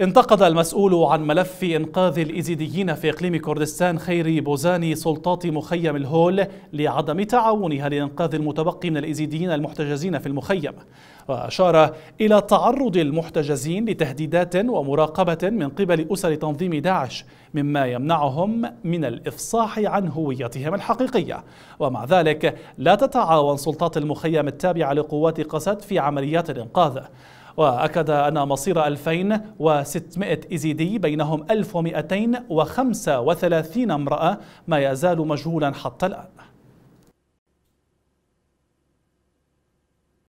انتقد المسؤول عن ملف إنقاذ الإيزيديين في إقليم كردستان خيري بوزاني سلطات مخيم الهول لعدم تعاونها لإنقاذ المتبقي من الإيزيديين المحتجزين في المخيم وأشار إلى تعرض المحتجزين لتهديدات ومراقبة من قبل أسر تنظيم داعش مما يمنعهم من الإفصاح عن هويتهم الحقيقية ومع ذلك لا تتعاون سلطات المخيم التابعة لقوات قسد في عمليات الإنقاذ وأكد أن مصير 2600 إزيدي بينهم 1235 امرأة ما يزال مجهولا حتى الآن